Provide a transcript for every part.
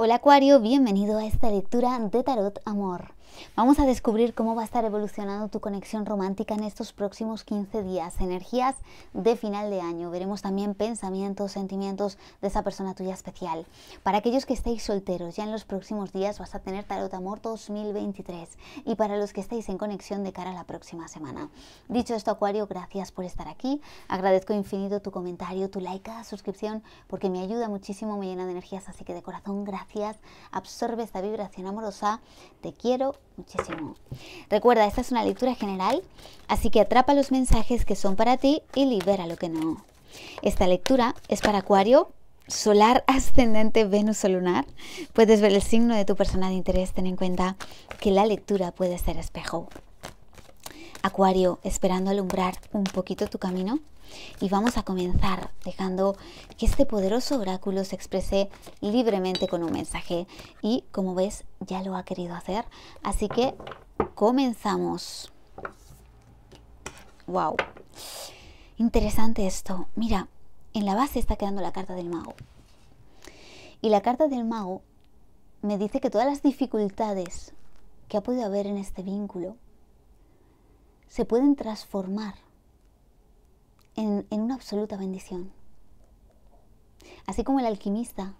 Hola Acuario, bienvenido a esta lectura de Tarot Amor. Vamos a descubrir cómo va a estar evolucionando tu conexión romántica en estos próximos 15 días. Energías de final de año. Veremos también pensamientos, sentimientos de esa persona tuya especial. Para aquellos que estéis solteros, ya en los próximos días vas a tener Tarot Amor 2023. Y para los que estéis en conexión de cara a la próxima semana. Dicho esto, Acuario, gracias por estar aquí. Agradezco infinito tu comentario, tu like, cada suscripción, porque me ayuda muchísimo, me llena de energías. Así que de corazón, gracias. Absorbe esta vibración amorosa. Te quiero muchísimo. Recuerda, esta es una lectura general, así que atrapa los mensajes que son para ti y libera lo que no. Esta lectura es para Acuario, solar, ascendente, Venus o lunar. Puedes ver el signo de tu persona de interés, ten en cuenta que la lectura puede ser espejo. Acuario, esperando alumbrar un poquito tu camino, y vamos a comenzar dejando que este poderoso oráculo se exprese libremente con un mensaje y como ves ya lo ha querido hacer, así que comenzamos. Wow. Interesante esto. Mira, en la base está quedando la carta del mago. Y la carta del mago me dice que todas las dificultades que ha podido haber en este vínculo se pueden transformar en, una absoluta bendición. Así como el alquimista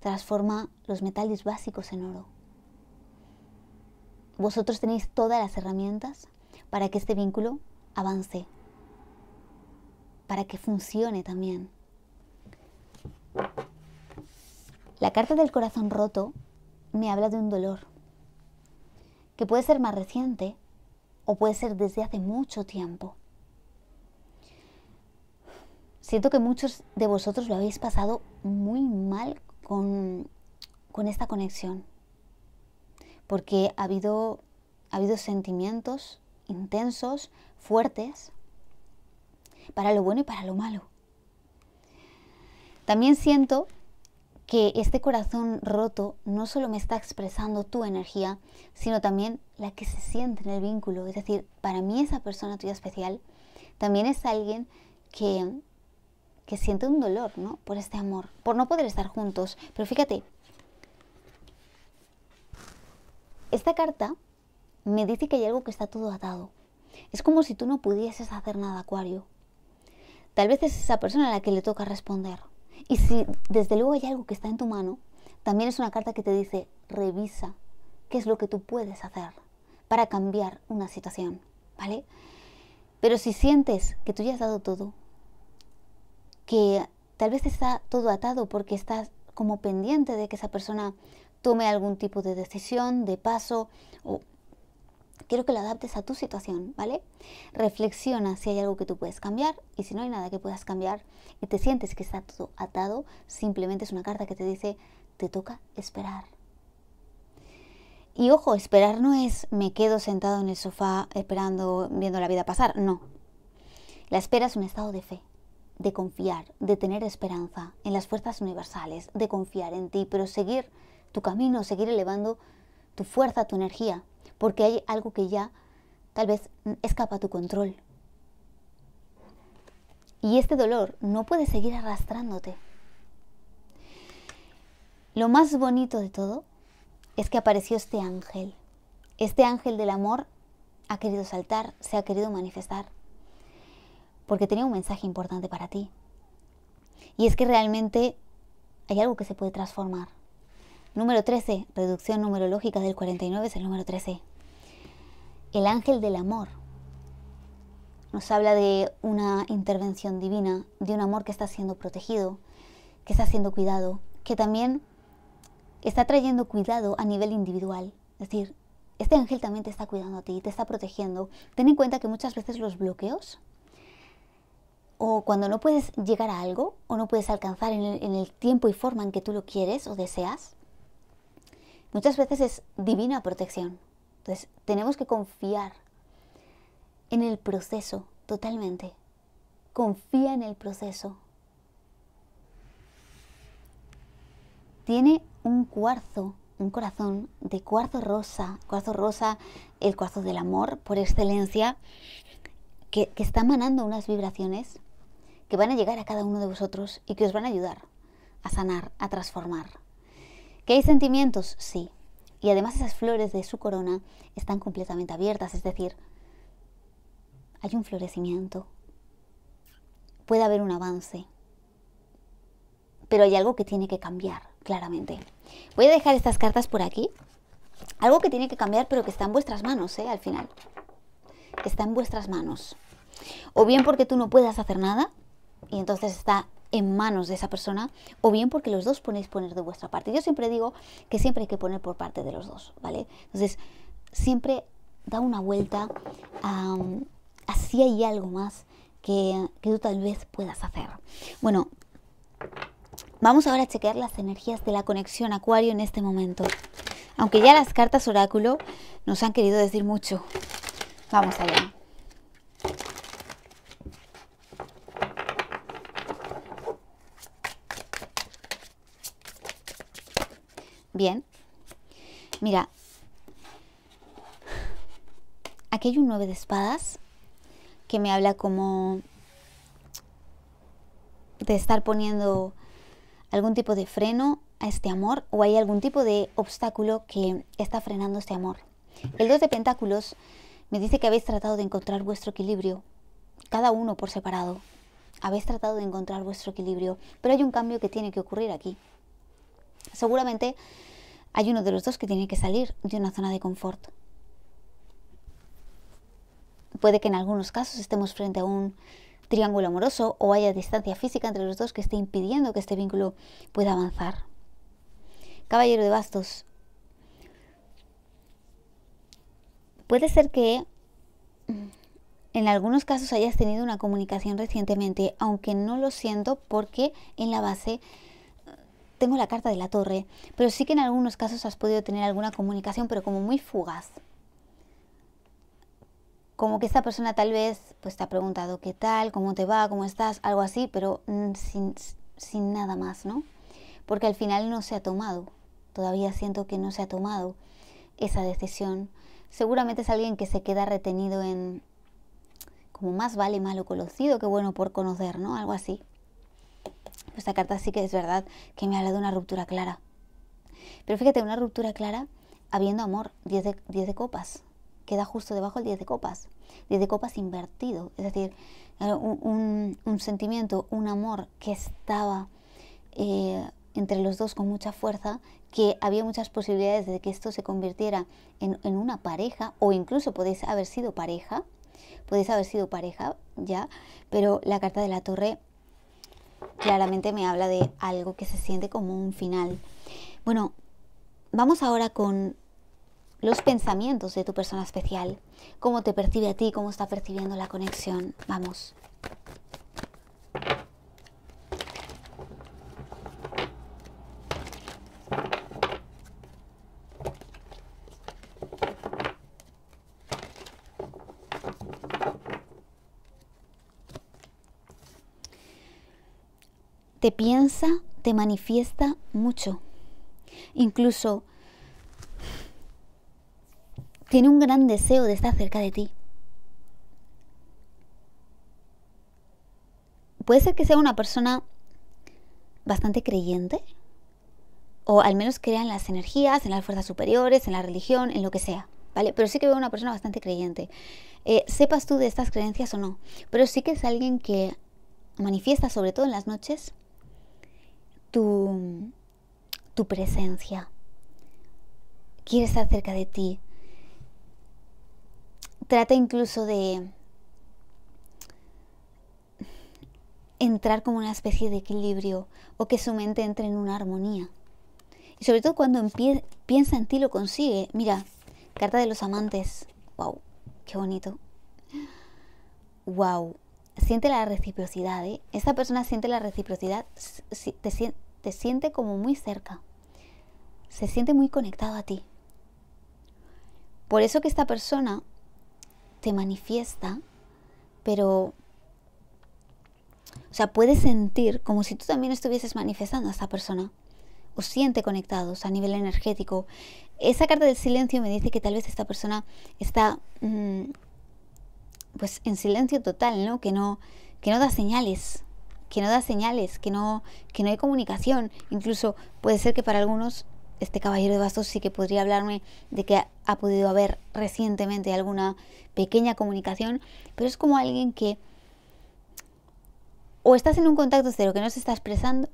transforma los metales básicos en oro. Vosotros tenéis todas las herramientas para que este vínculo avance, para que funcione también. La carta del corazón roto me habla de un dolor que puede ser más reciente o puede ser desde hace mucho tiempo. Siento que muchos de vosotros lo habéis pasado muy mal con, esta conexión, porque ha habido, ha habido sentimientos intensos, fuertes, para lo bueno y para lo malo. También siento que este corazón roto no solo me está expresando tu energía, sino también la que se siente en el vínculo. Es decir, para mí esa persona tuya especial también es alguien que que siente un dolor, ¿no? Por este amor, por no poder estar juntos. Pero fíjate, esta carta me dice que hay algo que está todo atado. Es como si tú no pudieses hacer nada, Acuario. Tal vez es esa persona a la que le toca responder. Y si desde luego hay algo que está en tu mano, también es una carta que te dice, revisa qué es lo que tú puedes hacer para cambiar una situación, ¿vale? Pero si sientes que tú ya has dado todo, que tal vez está todo atado porque estás como pendiente de que esa persona tome algún tipo de decisión, de paso, o quiero que lo adaptes a tu situación, ¿vale? Reflexiona si hay algo que tú puedes cambiar y si no hay nada que puedas cambiar y te sientes que está todo atado, simplemente es una carta que te dice, te toca esperar. Y ojo, esperar no es me quedo sentado en el sofá esperando, viendo la vida pasar, no. La espera es un estado de fe, de confiar, de tener esperanza en las fuerzas universales, de confiar en ti, pero seguir tu camino, seguir elevando tu fuerza, tu energía, porque hay algo que ya tal vez escapa a tu control. Y este dolor no puede seguir arrastrándote. Lo más bonito de todo es que apareció este ángel. Este ángel del amor ha querido saltar, se ha querido manifestar porque tenía un mensaje importante para ti. Y es que realmente hay algo que se puede transformar. Número 13, reducción numerológica del 49 es el número 13. El ángel del amor nos habla de una intervención divina, de un amor que está siendo protegido, que está siendo cuidado, que también está trayendo cuidado a nivel individual. Es decir, este ángel también te está cuidando a ti, te está protegiendo. Ten en cuenta que muchas veces los bloqueos o cuando no puedes llegar a algo o no puedes alcanzar en el, tiempo y forma en que tú lo quieres o deseas, muchas veces es divina protección. Entonces tenemos que confiar en el proceso totalmente. Confía en el proceso. Tiene un cuarzo, un corazón de cuarzo rosa, cuarzo rosa, el cuarzo del amor por excelencia, que, que, está manando unas vibraciones que van a llegar a cada uno de vosotros y que os van a ayudar a sanar, a transformar. ¿Que hay sentimientos? Sí. Y además esas flores de su corona están completamente abiertas, es decir, hay un florecimiento, puede haber un avance, pero hay algo que tiene que cambiar, claramente. Voy a dejar estas cartas por aquí. Algo que tiene que cambiar, pero que está en vuestras manos, ¿eh? Al final. Está en vuestras manos. O bien porque tú no puedas hacer nada, y entonces está en manos de esa persona o bien porque los dos ponéis poner de vuestra parte. Yo siempre digo que siempre hay que poner por parte de los dos, ¿vale? Entonces, siempre da una vuelta a, si hay algo más que, que tú tal vez puedas hacer. Bueno, vamos ahora a chequear las energías de la conexión Acuario en este momento. Aunque ya las cartas oráculo nos han querido decir mucho. Vamos allá. Bien. Mira. Aquí hay un nueve de espadas que me habla como de estar poniendo algún tipo de freno a este amor o hay algún tipo de obstáculo que está frenando este amor. El 2 de Pentáculos me dice que habéis tratado de encontrar vuestro equilibrio, cada uno por separado. Habéis tratado de encontrar vuestro equilibrio, pero hay un cambio que tiene que ocurrir aquí seguramente hay uno de los dos que tiene que salir de una zona de confort. Puede que en algunos casos estemos frente a un triángulo amoroso o haya distancia física entre los dos que esté impidiendo que este vínculo pueda avanzar. Caballero de bastos, puede ser que mm, en algunos casos hayas tenido una comunicación recientemente, aunque no lo siento porque en la base tengo la carta de la torre, pero sí que en algunos casos has podido tener alguna comunicación, pero como muy fugaz. Como que esta persona tal vez pues te ha preguntado qué tal, cómo te va, cómo estás, algo así, pero mm, sin, sin nada más, ¿no? Porque al final no se ha tomado, todavía siento que no se ha tomado esa decisión. Seguramente es alguien que se queda retenido en como más vale malo conocido que bueno por conocer, ¿no? Algo así esta carta sí que es verdad que me habla de una ruptura clara. Pero fíjate, una ruptura clara habiendo amor, 10 de, de copas. Queda justo debajo el 10 de copas. 10 de copas invertido. Es decir, eh, un, sentimiento, un amor que estaba eh, entre los dos con mucha fuerza, que había muchas posibilidades de que esto se convirtiera en, en una pareja, o incluso podéis haber sido pareja, podéis haber sido pareja ya, pero la carta de la torre claramente me habla de algo que se siente como un final. Bueno, vamos ahora con los pensamientos de tu persona especial, cómo te percibe a ti, cómo está percibiendo la conexión. Vamos. te piensa, te manifiesta mucho. Incluso tiene un gran deseo de estar cerca de ti. Puede ser que sea una persona bastante creyente, o al menos crea en las energías, en las fuerzas superiores, en la religión, en lo que sea, ¿vale? Pero sí que veo una persona bastante creyente. Eh, sepas tú de estas creencias o no, pero sí que es alguien que manifiesta, sobre todo en las noches, tu, presencia. Quiere estar cerca de ti. Trata incluso de entrar como una especie de equilibrio o que su mente entre en una armonía. Y sobre todo cuando piensa en ti lo consigue. Mira, carta de los amantes. ¡Wow! ¡Qué bonito! ¡Wow! Siente la reciprocidad, ¿eh? Esta persona siente la reciprocidad, te, te siente como muy cerca, se siente muy conectado a ti. Por eso que esta persona te manifiesta, pero... O sea, puedes sentir como si tú también estuvieses manifestando a esta persona. o siente conectados a nivel energético. Esa carta del silencio me dice que tal vez esta persona está mm, pues en silencio total, ¿no? Que no, que no da señales que no da señales, que no, que no hay comunicación. Incluso puede ser que para algunos este caballero de bastos sí que podría hablarme de que ha, ha podido haber recientemente alguna pequeña comunicación, pero es como alguien que o estás en un contacto cero que no se está expresando,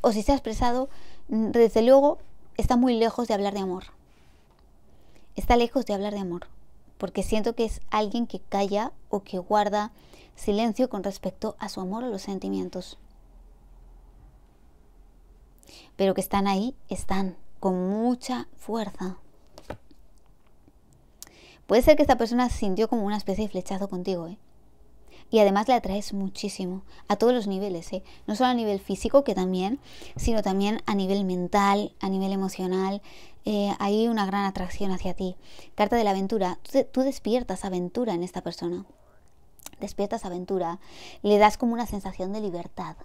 o si se ha expresado, mm, desde luego está muy lejos de hablar de amor. Está lejos de hablar de amor porque siento que es alguien que calla o que guarda silencio con respecto a su amor o los sentimientos. Pero que están ahí, están, con mucha fuerza. Puede ser que esta persona sintió como una especie de flechazo contigo, ¿eh? y además le atraes muchísimo a todos los niveles, ¿eh? no solo a nivel físico que también, sino también a nivel mental, a nivel emocional, eh, hay una gran atracción hacia ti. Carta de la aventura, tú, tú despiertas aventura en esta persona, despiertas aventura, le das como una sensación de libertad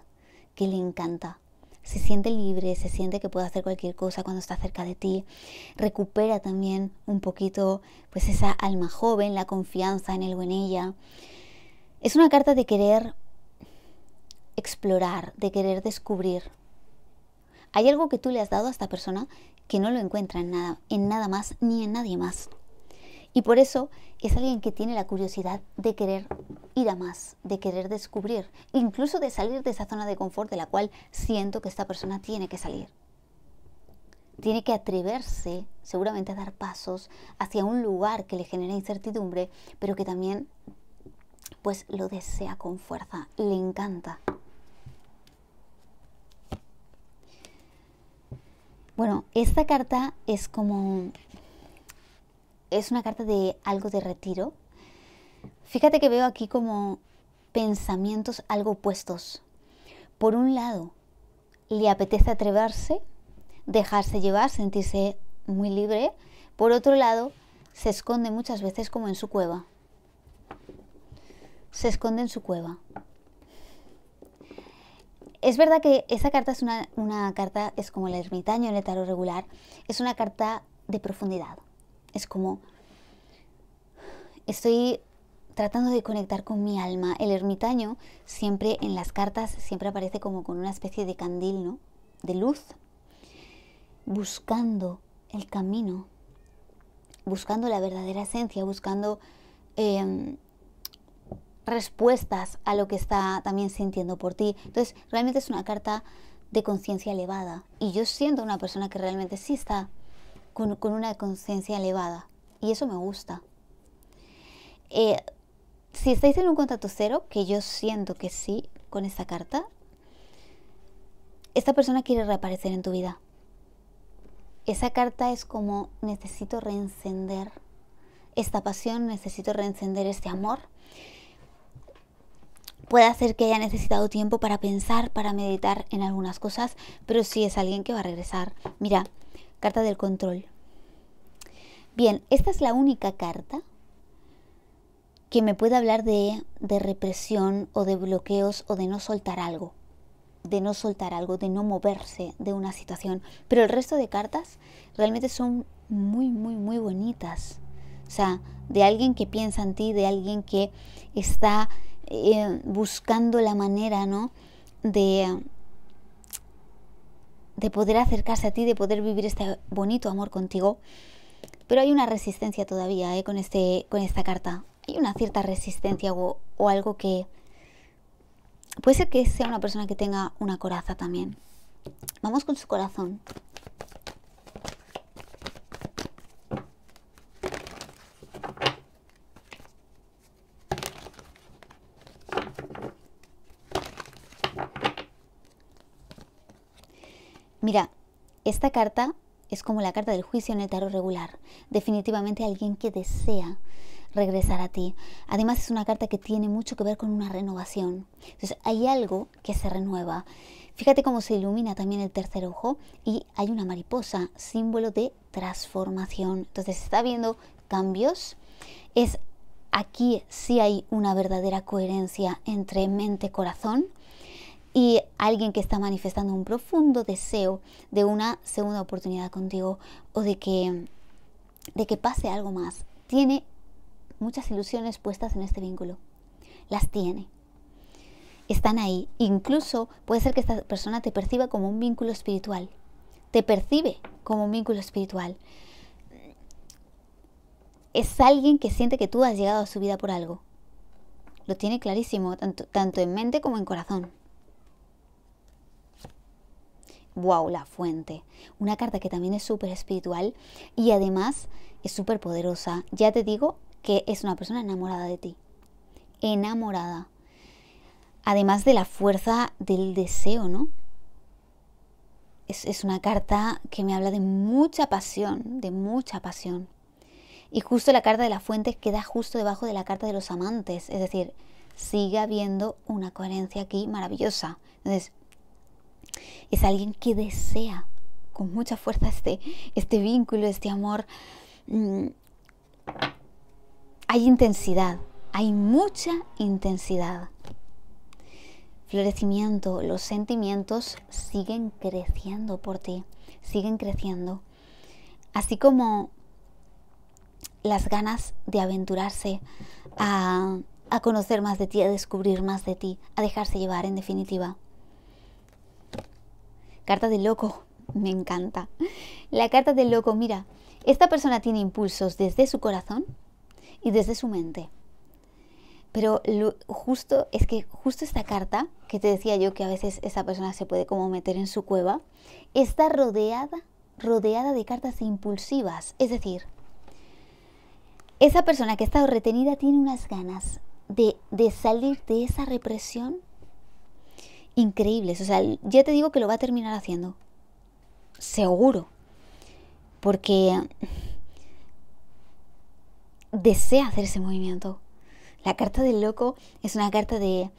que le encanta se siente libre, se siente que puede hacer cualquier cosa cuando está cerca de ti. Recupera también un poquito pues esa alma joven, la confianza en él o en ella. Es una carta de querer explorar, de querer descubrir. Hay algo que tú le has dado a esta persona que no lo encuentra en nada, en nada más ni en nadie más. Y por eso es alguien que tiene la curiosidad de querer ir a más, de querer descubrir, incluso de salir de esa zona de confort de la cual siento que esta persona tiene que salir. Tiene que atreverse seguramente a dar pasos hacia un lugar que le genera incertidumbre, pero que también pues lo desea con fuerza, le encanta. Bueno, esta carta es como... Es una carta de algo de retiro. Fíjate que veo aquí como pensamientos algo opuestos. Por un lado, le apetece atreverse, dejarse llevar, sentirse muy libre. Por otro lado, se esconde muchas veces como en su cueva se esconde en su cueva. Es verdad que esa carta es una, carta, es como el ermitaño en el tarot regular, es una carta de profundidad. Es como, estoy tratando de conectar con mi alma. El ermitaño siempre en las cartas siempre aparece como con una especie de candil, ¿no? De luz, buscando el camino, buscando la verdadera esencia, buscando em, respuestas a lo que está también sintiendo por ti. Entonces, realmente es una carta de conciencia elevada. Y yo siento una persona que realmente sí está con, con una conciencia elevada. Y eso me gusta. Eh, si estáis en un contacto cero, que yo siento que sí con esta carta, esta persona quiere reaparecer en tu vida. Esa carta es como necesito reencender esta pasión, necesito reencender este amor Puede hacer que haya necesitado tiempo para pensar, para meditar en algunas cosas, pero sí es alguien que va a regresar. Mira, carta del control. Bien, esta es la única carta que me puede hablar de, de represión o de bloqueos o de no soltar algo, de no soltar algo, de no moverse de una situación. Pero el resto de cartas realmente son muy, muy, muy bonitas. O sea, de alguien que piensa en ti, de alguien que está eh, buscando la manera, De, de poder acercarse a ti, de poder vivir este bonito amor contigo. Pero hay una resistencia todavía ¿eh? con, este, con esta carta. Hay una cierta resistencia o algo que... Puede ser que sea una persona que tenga una coraza también. Vamos con su corazón. Mira, esta carta es como la carta del juicio en el tarot regular. Definitivamente alguien que desea regresar a ti. Además es una carta que tiene mucho que ver con una renovación. Entonces hay algo que se renueva. Fíjate cómo se ilumina también el tercer ojo y hay una mariposa, símbolo de transformación. Entonces está viendo cambios. Es aquí sí hay una verdadera coherencia entre mente y corazón y alguien que está manifestando un profundo deseo de una segunda oportunidad contigo o de que, de que pase algo más. Tiene muchas ilusiones puestas en este vínculo. Las tiene. Están ahí. Incluso puede ser que esta persona te perciba como un vínculo espiritual. Te percibe como un vínculo espiritual. Es alguien que siente que tú has llegado a su vida por algo. Lo tiene clarísimo, tanto, tanto en mente como en corazón wow, la fuente. Una carta que también es súper espiritual y además es súper poderosa. Ya te digo que es una persona enamorada de ti. Enamorada. Además de la fuerza del deseo, ¿no? Es, es una carta que me habla de mucha pasión, de mucha pasión. Y justo la carta de la fuente queda justo debajo de la carta de los amantes. Es decir, sigue habiendo una coherencia aquí maravillosa. Entonces, es alguien que desea con mucha fuerza este, este vínculo, este amor. Mm, hay intensidad, hay mucha intensidad. Florecimiento, los sentimientos siguen creciendo por ti, siguen creciendo. Así como las ganas de aventurarse a conocer más de ti, a descubrir más de ti, a dejarse llevar en definitiva carta del loco, me encanta. La carta del loco, mira, esta persona tiene impulsos desde su corazón y desde su mente. Pero lo, justo es que justo esta carta, que te decía yo que a veces esa persona se puede como meter en su cueva, está rodeada, rodeada de cartas impulsivas. Es decir, esa persona que ha estado retenida tiene unas ganas de salir de esa represión increíbles. O sea, ya te digo que lo va a terminar haciendo. Seguro. Porque desea hacer ese movimiento. La carta del loco es una carta de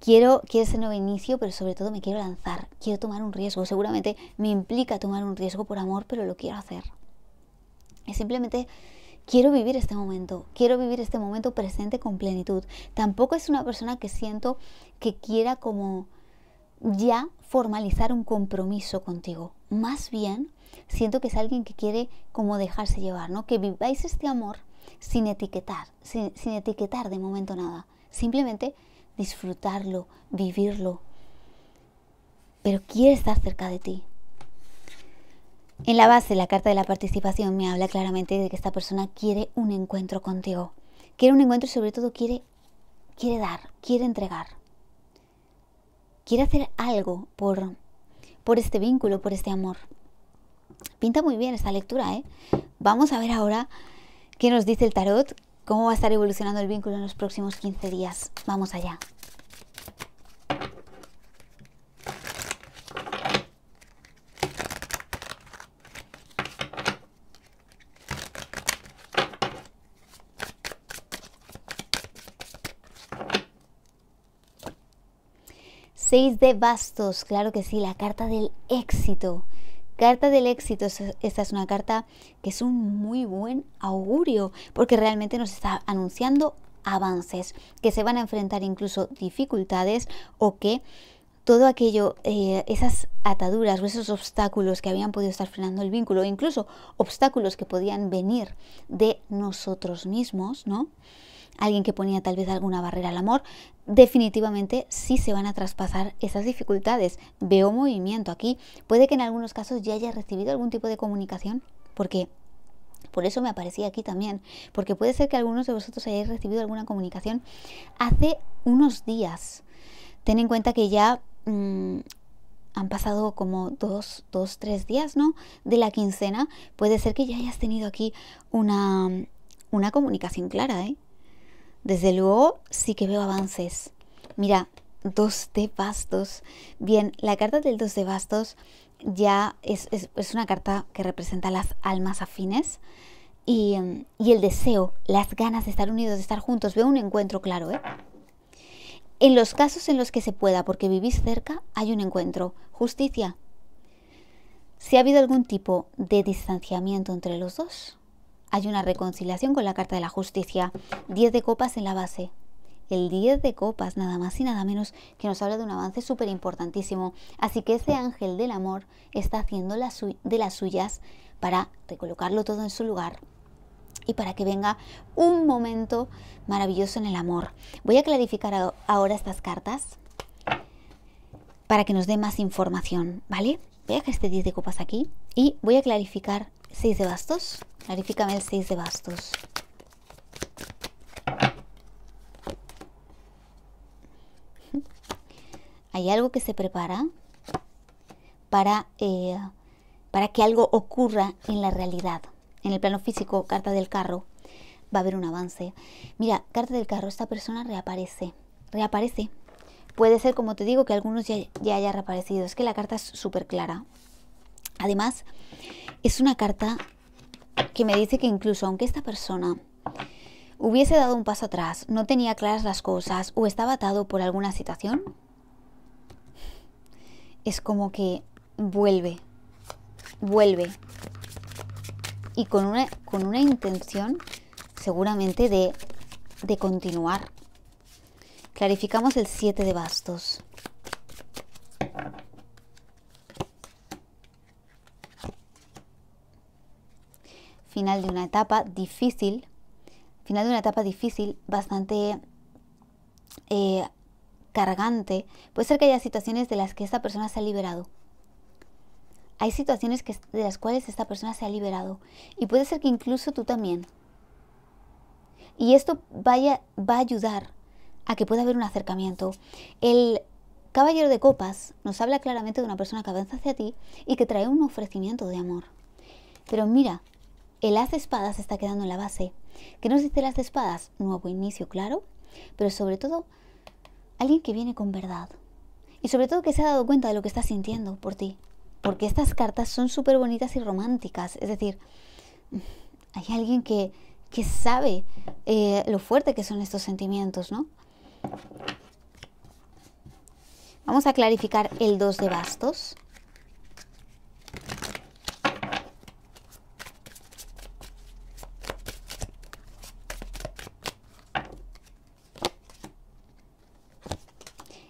quiero, quiero ese nuevo inicio, pero sobre todo me quiero lanzar, quiero tomar un riesgo. Seguramente me implica tomar un riesgo por amor, pero lo quiero hacer. Es simplemente quiero vivir este momento, quiero vivir este momento presente con plenitud. Tampoco es una persona que siento que quiera como ya formalizar un compromiso contigo. Más bien, siento que es alguien que quiere como dejarse llevar, ¿no? Que viváis este amor sin etiquetar, sin, etiquetar de momento nada. Simplemente disfrutarlo, vivirlo. Pero quiere estar cerca de ti. En la base, la carta de la participación me habla claramente de que esta persona quiere un encuentro contigo. Quiere un encuentro y sobre todo quiere, quiere dar, quiere entregar quiere hacer algo por, por este vínculo, por este amor. Pinta muy bien esta lectura, ¿eh? Vamos a ver ahora qué nos dice el tarot, cómo va a estar evolucionando el vínculo en los próximos 15 días. Vamos allá. Seis de bastos, claro que sí, la carta del éxito. Carta del éxito, esta es una carta que es un muy buen augurio, porque realmente nos está anunciando avances, que se van a enfrentar incluso dificultades o que todo aquello, eh, esas ataduras o esos obstáculos que habían podido estar frenando el vínculo, incluso obstáculos que podían venir de nosotros mismos, ¿no? alguien que ponía tal vez alguna barrera al amor, definitivamente sí se van a traspasar esas dificultades. Veo movimiento aquí. Puede que en algunos casos ya hayas recibido algún tipo de comunicación, porque por eso me aparecía aquí también, porque puede ser que algunos de vosotros hayáis recibido alguna comunicación hace unos días. Ten en cuenta que ya mm, han pasado como dos, dos, tres días, ¿no? De la quincena. Puede ser que ya hayas tenido aquí una, una comunicación clara, ¿eh? desde luego sí que veo avances. Mira, dos de bastos. Bien, la carta del dos de bastos ya es, es, una carta que representa las almas afines. Y, mm, y, el deseo, las ganas de estar unidos, de estar juntos. Veo un encuentro claro, ¿eh? En los casos en los que se pueda, porque vivís cerca, hay un encuentro. Justicia. Si ha habido algún tipo de distanciamiento entre los dos, hay una reconciliación con la Carta de la Justicia, 10 de copas en la base. El 10 de copas, nada más y nada menos, que nos habla de un avance súper importantísimo. Así que ese ángel del amor está haciendo de las suyas para recolocarlo todo en su lugar y para que venga un momento maravilloso en el amor. Voy a clarificar ahora estas cartas para que nos dé más información, ¿vale? Voy a dejar este 10 de copas aquí y voy a clarificar 6 de bastos. Clarifícame el 6 de bastos. Hay algo que se prepara para, eh, para que algo ocurra en la realidad. En el plano físico, carta del carro, va a haber un avance. Mira, carta del carro, esta persona reaparece. Reaparece. Puede ser, como te digo, que algunos ya, ya haya reaparecido. Es que la carta es súper clara. Además, es una carta que me dice que incluso aunque esta persona hubiese dado un paso atrás, no tenía claras las cosas o estaba atado por alguna situación, es como que vuelve, vuelve. Y con una, con una intención seguramente de, de continuar. Clarificamos el 7 de bastos. final de una etapa difícil, final de una etapa difícil, bastante eh, cargante, puede ser que haya situaciones de las que esta persona se ha liberado. Hay situaciones de las cuales esta persona se ha liberado. Y puede ser que incluso tú también. Y esto vaya, va a ayudar a que pueda haber un acercamiento. El caballero de copas nos habla claramente de una persona que avanza hacia ti y que trae un ofrecimiento de amor. Pero mira, el haz de espadas está quedando en la base. ¿Qué nos dice el haz de espadas? Nuevo inicio, claro, pero sobre todo alguien que viene con verdad. Y sobre todo que se ha dado cuenta de lo que está sintiendo por ti. Porque estas cartas son súper bonitas y románticas. Es decir, hay alguien que, que sabe eh, lo fuerte que son estos sentimientos, ¿no? Vamos a clarificar el 2 de bastos.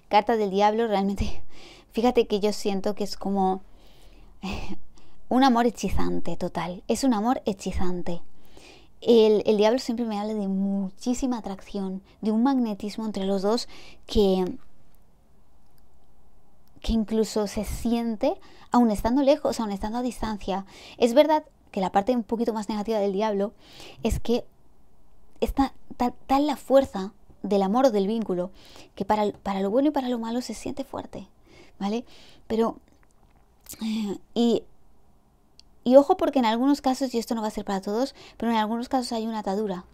carta del diablo realmente, fíjate que yo siento que es como un amor hechizante total, es un amor hechizante. El, diablo siempre me habla de muchísima atracción, de un magnetismo entre los dos que, que incluso se siente aun estando lejos, aun estando a distancia. Es verdad que la parte un poquito más negativa del diablo es que está tal la fuerza del amor o del vínculo, que para, lo bueno y para lo malo se siente fuerte, ¿vale? Pero, eh, y, y ojo porque en algunos casos, y esto no va a ser para todos, pero en algunos casos hay una atadura.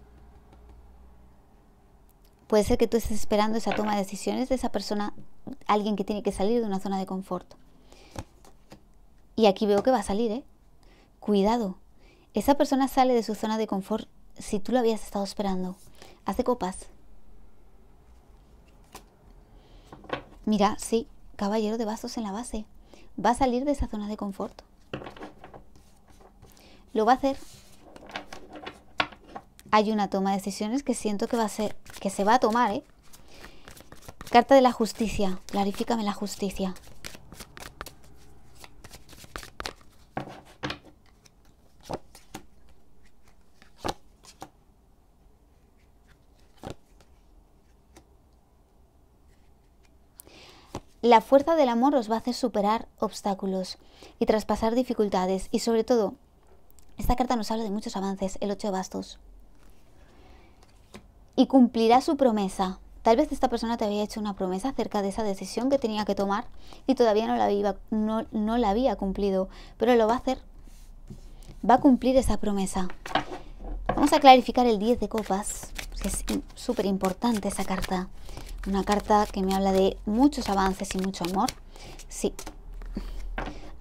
Puede ser que tú estés esperando esa toma de decisiones de esa persona, alguien que tiene que salir de una zona de confort. Y aquí veo que va a salir, ¿eh? Cuidado. Esa persona sale de su zona de confort si tú lo habías estado esperando. Hace copas, Mira, sí, caballero de vasos en la base. Va a salir de esa zona de confort. Lo va a hacer. Hay una toma de decisiones que siento que va a ser, que se va a tomar, ¿eh? Carta de la justicia. Clarifícame la justicia. La fuerza del amor os va a hacer superar obstáculos y traspasar dificultades y sobre todo, esta carta nos habla de muchos avances, el 8 de bastos. Y cumplirá su promesa. Tal vez esta persona te había hecho una promesa acerca de esa decisión que tenía que tomar y todavía no la había, no, la había cumplido, pero lo va a hacer. Va a cumplir esa promesa. Vamos a clarificar el 10 de copas, que es súper importante esa carta. Una carta que me habla de muchos avances y mucho amor. Sí,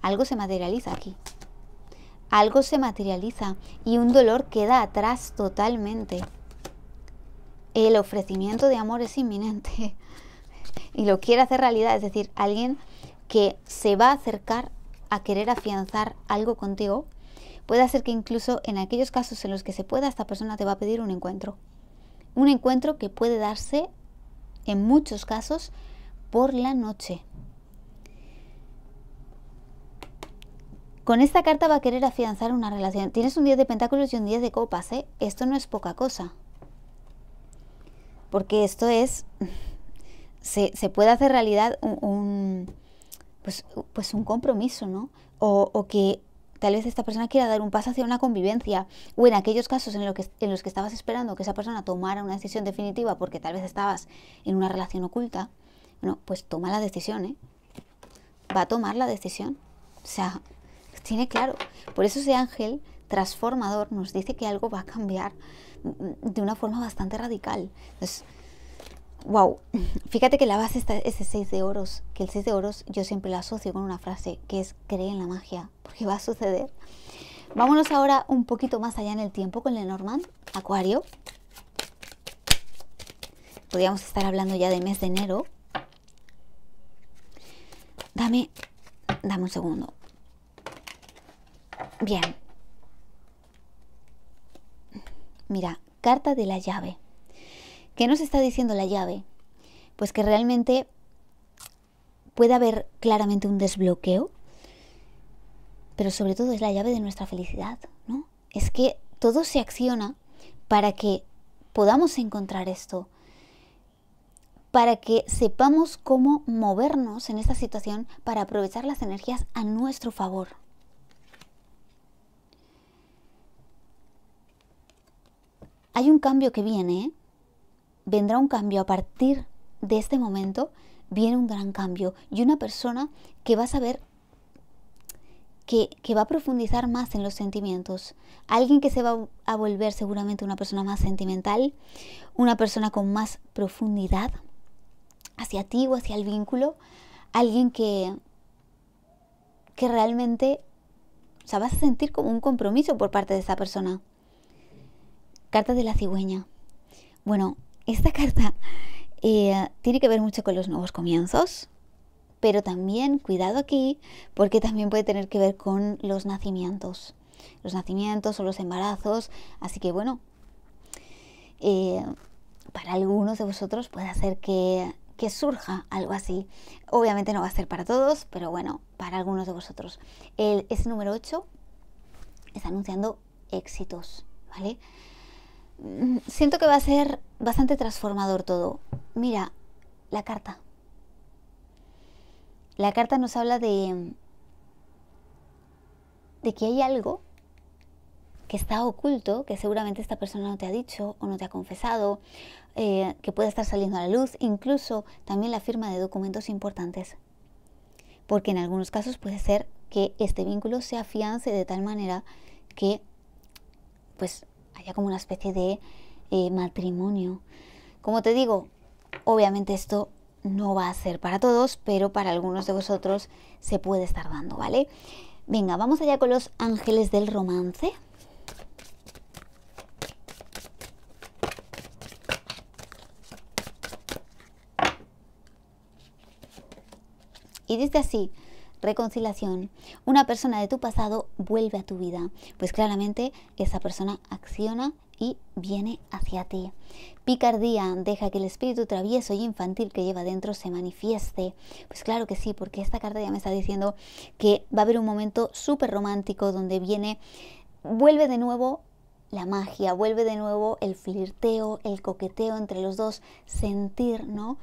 algo se materializa aquí. Algo se materializa y un dolor queda atrás totalmente. El ofrecimiento de amor es inminente y lo quiere hacer realidad, es decir, alguien que se va a acercar a querer afianzar algo contigo, puede ser que incluso en aquellos casos en los que se pueda, esta persona te va a pedir un encuentro. Un encuentro que puede darse en muchos casos por la noche. Con esta carta va a querer afianzar una relación. Tienes un 10 de pentáculos y un día de copas, ¿eh? Esto no es poca cosa. Porque esto es... Se, puede hacer realidad un, pues, pues, un compromiso, ¿no? O, o que tal vez esta persona quiera dar un paso hacia una convivencia o en aquellos casos en, los que estabas esperando que esa persona tomara una decisión definitiva porque tal vez estabas en una relación oculta, bueno, pues toma la decisión, ¿eh? Va a tomar la decisión. O sea, tiene claro. Por eso ese ángel transformador nos dice que algo va a cambiar de una forma bastante radical. Entonces, wow, fíjate que la base está ese 6 de oros, que el 6 de oros yo siempre lo asocio con una frase que es cree en la magia, qué va a suceder. Vámonos ahora un poquito más allá en el tiempo con Norman Acuario. Podríamos estar hablando ya de mes de enero. Dame, dame un segundo. Bien. Mira, carta de la llave. ¿Qué nos está diciendo la llave? Pues que realmente puede haber claramente un desbloqueo pero sobre todo es la llave de nuestra felicidad, ¿no? Es que todo se acciona para que podamos encontrar esto, para que sepamos cómo movernos en esta situación para aprovechar las energías a nuestro favor. Hay un cambio que viene, vendrá un cambio a partir de este momento, viene un gran cambio y una persona que va a saber que, va a profundizar más en los sentimientos, alguien que se va a volver seguramente una persona más sentimental, una persona con más profundidad hacia ti o hacia el vínculo, alguien que, que realmente o vas a sentir como un compromiso por parte de esa persona. Carta de la cigüeña. Bueno, esta carta eh, tiene que ver mucho con los nuevos comienzos, pero también cuidado aquí porque también puede tener que ver con los nacimientos, los nacimientos o los embarazos, así que bueno, eh, para algunos de vosotros puede hacer que, que surja algo así. Obviamente no va a ser para todos, pero bueno, para algunos de vosotros. El, ese número 8 está anunciando éxitos, ¿vale? Mm, siento que va a ser bastante transformador todo. Mira, la carta. La carta nos habla de, de que hay algo que está oculto, que seguramente esta persona no te ha dicho o no te ha confesado, eh, que puede estar saliendo a la luz, incluso también la firma de documentos importantes. Porque en algunos casos puede ser que este vínculo se afiance de tal manera que pues haya como una especie de eh, matrimonio. Como te digo, obviamente esto no va a ser para todos, pero para algunos de vosotros se puede estar dando, ¿vale? Venga, vamos allá con los ángeles del romance. Y dice así, reconciliación, una persona de tu pasado vuelve a tu vida, pues claramente esa persona acciona y viene hacia ti. Picardía, deja que el espíritu travieso y infantil que lleva dentro se manifieste. Pues claro que sí, porque esta carta ya me está diciendo que va a haber un momento súper romántico donde viene, vuelve de nuevo la magia, vuelve de nuevo el flirteo, el coqueteo entre los dos, sentir, ¿no?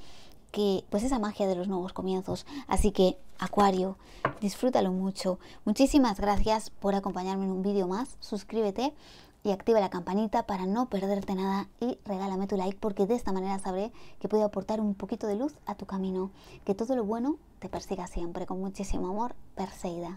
que pues esa magia de los nuevos comienzos. Así que Acuario, disfrútalo mucho. Muchísimas gracias por acompañarme en un vídeo más. Suscríbete y activa la campanita para no perderte nada y regálame tu like porque de esta manera sabré que puedo aportar un poquito de luz a tu camino. Que todo lo bueno te persiga siempre con muchísimo amor, Perseida.